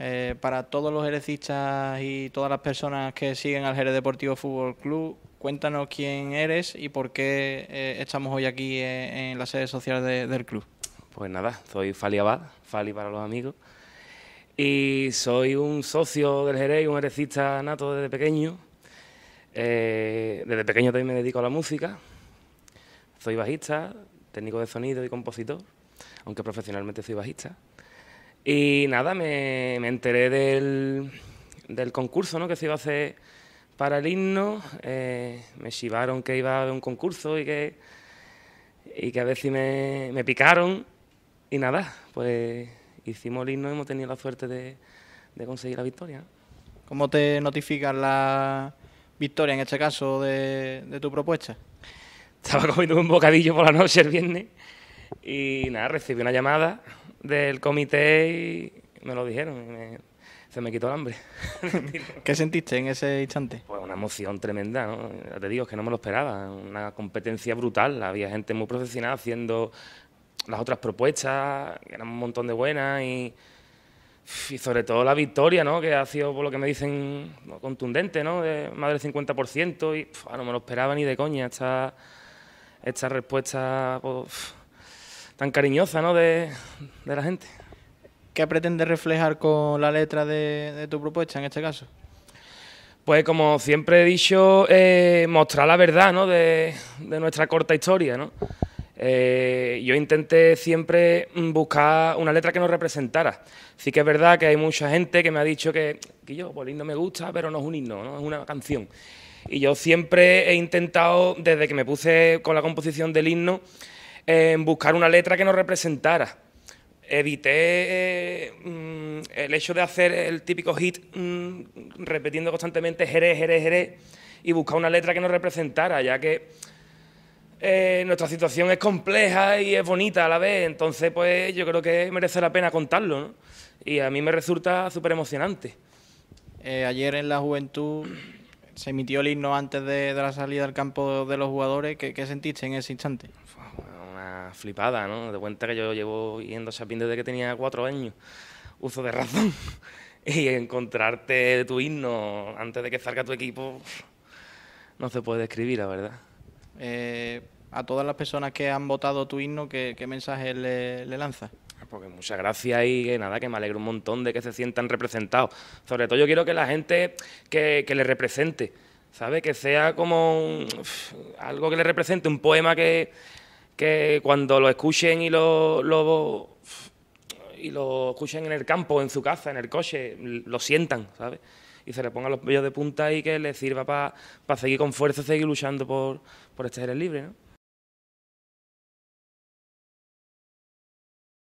Eh, para todos los herecistas y todas las personas que siguen al Jerez Deportivo Fútbol Club, cuéntanos quién eres y por qué eh, estamos hoy aquí eh, en la sede social del club. Pues nada, soy Fali Abad, Fali para los amigos, y soy un socio del Jerez, un jerecista nato desde pequeño. desde pequeño también me dedico a la música, soy bajista, técnico de sonido y compositor, aunque profesionalmente soy bajista. Y nada, me, enteré del, concurso que se iba a hacer para el himno. Eh, me chivaron que iba a haber un concurso y que, y que a veces me, me picaron. Y nada, pues hicimos el himno y hemos tenido la suerte de, conseguir la victoria. ¿Cómo te notifican la victoria, en este caso, de, de tu propuesta? Estaba comiendo un bocadillo por la noche el viernes y nada, recibí una llamada del comité y me lo dijeron. se me quitó el hambre. ¿Qué sentiste en ese instante? Pues una emoción tremenda, ¿no? te digo, que no me lo esperaba. Una competencia brutal. Había gente muy profesional haciendo las otras propuestas, que eran un montón de buenas y, sobre todo la victoria, ¿no? Que ha sido, por lo que me dicen, contundente, ¿no? De más del 50% y no me lo esperaba ni de coña esta, esta respuesta... Pues, tan cariñosa ¿no? de, la gente. ¿Qué pretende reflejar con la letra de, tu propuesta en este caso? Pues como siempre he dicho, eh, mostrar la verdad ¿no? de, nuestra corta historia. ¿no? Eh, yo intenté siempre buscar una letra que nos representara. Sí que es verdad que hay mucha gente que me ha dicho que, que yo, el pues no me gusta, pero no es un himno, ¿no? es una canción. Y yo siempre he intentado, desde que me puse con la composición del himno, en buscar una letra que nos representara. Evité eh, mm, el hecho de hacer el típico hit mm, repitiendo constantemente Jerez, Jerez, Jerez y buscar una letra que nos representara, ya que eh, nuestra situación es compleja y es bonita a la vez, entonces pues yo creo que merece la pena contarlo, Y a mí me resulta súper emocionante. Eh, ayer en la juventud se emitió el himno antes de, la salida al campo de, los jugadores, ¿Qué, ¿qué, sentiste en ese instante? flipada, ¿no? De cuenta que yo llevo yendo a Chapín desde que tenía cuatro años, uso de razón. y encontrarte tu himno antes de que salga tu equipo no se puede describir, la verdad. Eh, a todas las personas que han votado tu himno, ¿qué, mensaje le, lanzas? Ah, porque muchas gracias y nada, que me alegro un montón de que se sientan representados. Sobre todo yo quiero que la gente que, le represente, ¿sabes? Que sea como algo que le represente, un poema que, que cuando lo escuchen y lo, lo, y lo escuchen en el campo, en su casa, en el coche, lo sientan, ¿sabes? Y se le pongan los pelos de punta y que les sirva para seguir con fuerza, seguir luchando por, por este eres libre, ¿no?